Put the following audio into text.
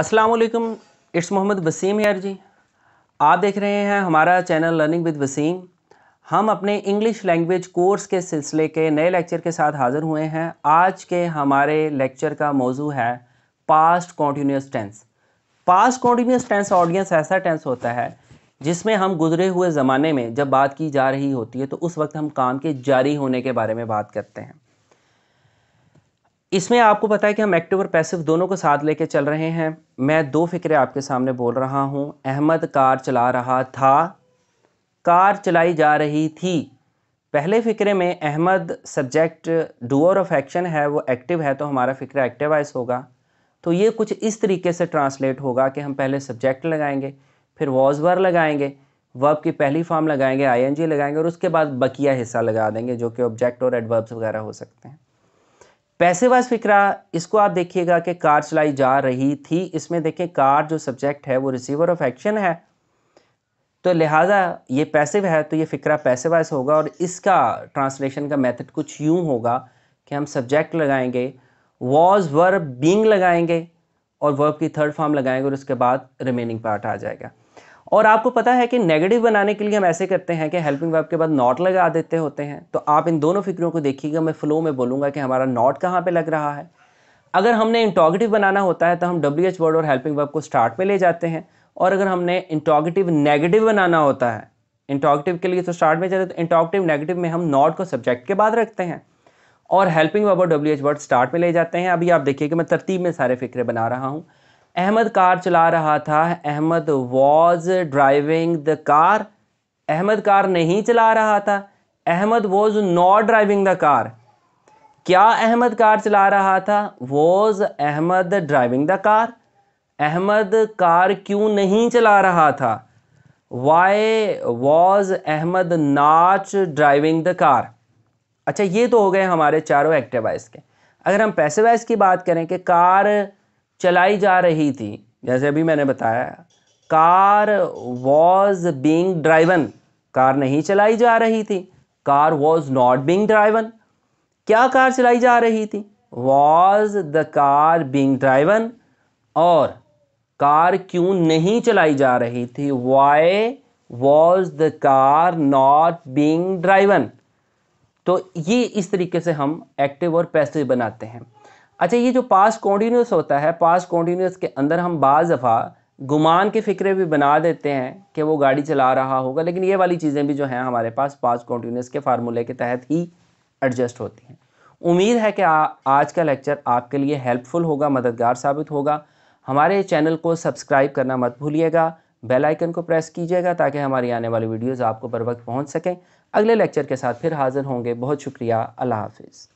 अस्सलाम वालेकुम इट्स मोहम्मद वसीम यार जी आप देख रहे हैं हमारा चैनल लर्निंग विद वसीम हम अपने इंग्लिश लैंग्वेज कोर्स के सिलसिले के नए लेक्चर के साथ हाज़िर हुए हैं आज के हमारे लेक्चर का मौजू है past continuous tense past continuous tense audience ऐसा टेंस होता है जिसमें हम गुजरे हुए ज़माने में जब बात की जा रही होती है तो उस वक्त हम काम के जारी होने के बारे में बात करते हैं इसमें आपको पता है कि हम एक्टिव और पैसिव दोनों को साथ लेके चल रहे हैं मैं दो फिक्रे आपके सामने बोल रहा हूँ अहमद कार चला रहा था कार चलाई जा रही थी पहले फ़िक्रे में Ahmad subject doer of action है वो एक्टिव है तो हमारा फ़िक्र एक्टिवाइज होगा तो ये कुछ इस तरीके से ट्रांसलेट होगा कि हम पहले सब्जेक्ट लगाएंगे फिर वॉज वर लगाएंगे वर्ब की पहली फॉर्म लगाएंगे आईएनजी लगाएंगे और उसके बाद बकिया हिस्सा लगा देंगे जो कि ऑब्जेक्ट और एडवर्ब्स वगैरह हो सकते हैं पैसे वाइज फिक्रा इसको आप देखिएगा कि कार चलाई जा रही थी इसमें देखें कार जो सब्जेक्ट है वो रिसीवर ऑफ एक्शन है तो लिहाजा ये पैसिव है तो ये फ़िक्रा पैसे वाइज होगा और इसका ट्रांसलेशन का मेथड कुछ यूं होगा कि हम सब्जेक्ट लगाएंगे वॉज वर्ब बींग लगाएंगे और वर्ब की थर्ड फॉर्म लगाएंगे और उसके बाद रिमेनिंग पार्ट आ जाएगा और आपको पता है कि नेगेटिव बनाने के लिए हम ऐसे करते हैं कि हेल्पिंग वर्ब के बाद नॉट लगा देते होते हैं तो आप इन दोनों फिक्रों को देखिएगा मैं फ्लो में बोलूँगा कि हमारा नॉट कहाँ पर लग रहा है अगर हमने इंटॉगेटिव बनाना होता है तो हम डब्ल्यू एच वर्ड और हेल्पिंग वर्ब को स्टार्ट में ले जाते हैं और अगर हमने इंटॉगेटिव नेगेटिव बनाना होता है इंटॉगेटिव के लिए तो स्टार्ट में जाते तो इंटॉगेटिव नेगेटिव में हम नॉट को सब्जेक्ट के बाद रखते हैं और हेल्पिंग वर्ब और डब्ल्यू एच वर्ड स्टार्ट में ले जाते हैं अभी आप देखिए कि मैं तरतीब में सारे फिक्रे बना रहा हूँ अहमद कार चला रहा था Ahmad was driving the car Ahmad car नहीं चला रहा था Ahmad was not driving the car क्या अहमद कार चला रहा था was Ahmad driving the car Ahmad car क्यों नहीं चला रहा था वाई वॉज अहमद नाच ड्राइविंग द कार अच्छा ये तो हो गए हमारे चारों एक्टिवाइज के अगर हम वाइज की बात करें कि कार चलाई जा रही थी जैसे अभी मैंने बताया car was being driven car नहीं चलाई जा रही थी car was not being driven क्या कार चलाई जा रही थी was the car being driven और कार क्यों नहीं चलाई जा रही थी why was the car not being driven तो ये इस तरीके से हम एक्टिव और पैसिव बनाते हैं अच्छा ये जो पास कॉन्टीन्यूस होता है पास कॉन्टीन्यूस के अंदर हम बाज़ दफ़ा गुमान के फ़िक्रे भी बना देते हैं कि वो गाड़ी चला रहा होगा लेकिन ये वाली चीज़ें भी जो हैं हमारे पास पास कॉन्टीन्यूस के फार्मूले के तहत ही एडजस्ट होती हैं उम्मीद है कि आ, आज का लेक्चर आपके लिए हेल्पफुल होगा मददगार साबित होगा हमारे चैनल को सब्सक्राइब करना मत भूलिएगा बेल आइकन को प्रेस कीजिएगा ताकि हमारी आने वाली वीडियोस आपको बर वक्त पहुँच सकें अगले लेक्चर के साथ फिर हाज़िर होंगे बहुत शुक्रिया अल्लाह हाफिज़